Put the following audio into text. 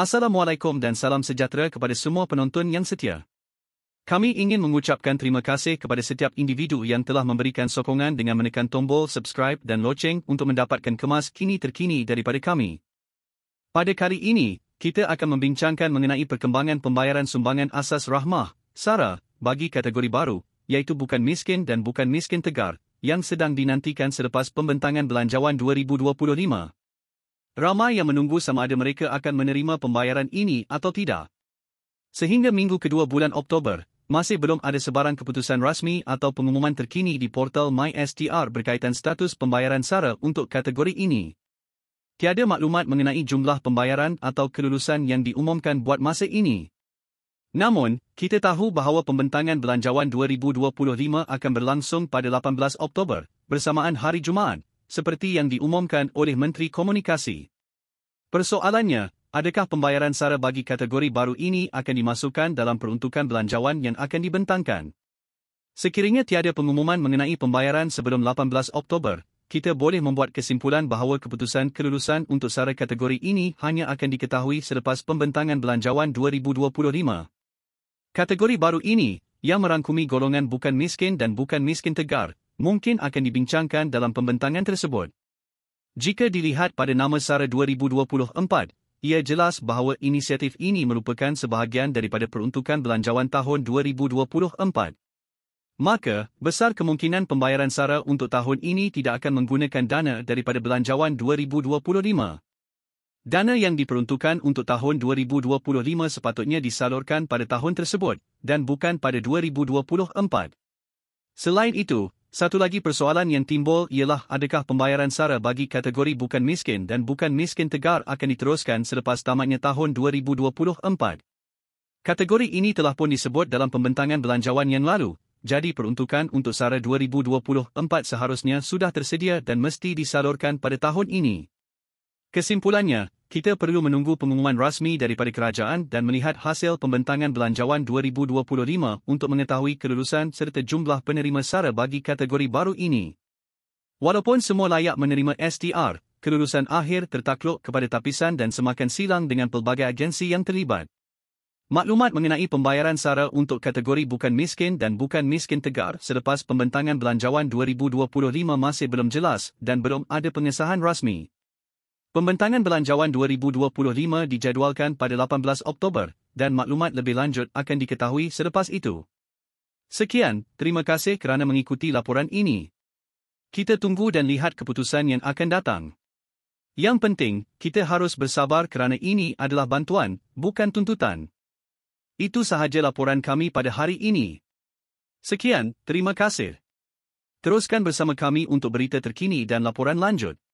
Assalamualaikum dan salam sejahtera kepada semua penonton yang setia. Kami ingin mengucapkan terima kasih kepada setiap individu yang telah memberikan sokongan dengan menekan tombol subscribe dan loceng untuk mendapatkan kemas kini terkini daripada kami. Pada kali ini, kita akan membincangkan mengenai perkembangan pembayaran sumbangan asas rahmah, SARA, bagi kategori baru, iaitu bukan miskin dan bukan miskin tegar, yang sedang dinantikan selepas pembentangan belanjawan 2025. Ramai yang menunggu sama ada mereka akan menerima pembayaran ini atau tidak. Sehingga minggu kedua bulan Oktober, masih belum ada sebarang keputusan rasmi atau pengumuman terkini di portal MySTR berkaitan status pembayaran SARA untuk kategori ini. Tiada maklumat mengenai jumlah pembayaran atau kelulusan yang diumumkan buat masa ini. Namun, kita tahu bahawa pembentangan belanjawan 2025 akan berlangsung pada 18 Oktober, bersamaan hari Jumaat, seperti yang diumumkan oleh Menteri Komunikasi. Persoalannya, adakah pembayaran sara bagi kategori baru ini akan dimasukkan dalam peruntukan belanjawan yang akan dibentangkan? Sekiranya tiada pengumuman mengenai pembayaran sebelum 18 Oktober, kita boleh membuat kesimpulan bahawa keputusan kelulusan untuk sara kategori ini hanya akan diketahui selepas pembentangan belanjawan 2025. Kategori baru ini, yang merangkumi golongan bukan miskin dan bukan miskin tegar, mungkin akan dibincangkan dalam pembentangan tersebut. Jika dilihat pada nama SARA 2024, ia jelas bahawa inisiatif ini merupakan sebahagian daripada peruntukan belanjawan tahun 2024. Maka, besar kemungkinan pembayaran SARA untuk tahun ini tidak akan menggunakan dana daripada belanjawan 2025. Dana yang diperuntukkan untuk tahun 2025 sepatutnya disalurkan pada tahun tersebut dan bukan pada 2024. Selain itu, satu lagi persoalan yang timbul ialah adakah pembayaran SARA bagi kategori bukan miskin dan bukan miskin tegar akan diteruskan selepas tamatnya tahun 2024? Kategori ini telah pun disebut dalam pembentangan belanjawan yang lalu, jadi peruntukan untuk SARA 2024 seharusnya sudah tersedia dan mesti disalurkan pada tahun ini. Kesimpulannya, kita perlu menunggu pengumuman rasmi daripada kerajaan dan melihat hasil pembentangan belanjawan 2025 untuk mengetahui kelulusan serta jumlah penerima SARA bagi kategori baru ini. Walaupun semua layak menerima STR, kelulusan akhir tertakluk kepada tapisan dan semakan silang dengan pelbagai agensi yang terlibat. Maklumat mengenai pembayaran SARA untuk kategori bukan miskin dan bukan miskin tegar selepas pembentangan belanjawan 2025 masih belum jelas dan belum ada pengesahan rasmi. Pembentangan Belanjawan 2025 dijadualkan pada 18 Oktober dan maklumat lebih lanjut akan diketahui selepas itu. Sekian, terima kasih kerana mengikuti laporan ini. Kita tunggu dan lihat keputusan yang akan datang. Yang penting, kita harus bersabar kerana ini adalah bantuan, bukan tuntutan. Itu sahaja laporan kami pada hari ini. Sekian, terima kasih. Teruskan bersama kami untuk berita terkini dan laporan lanjut.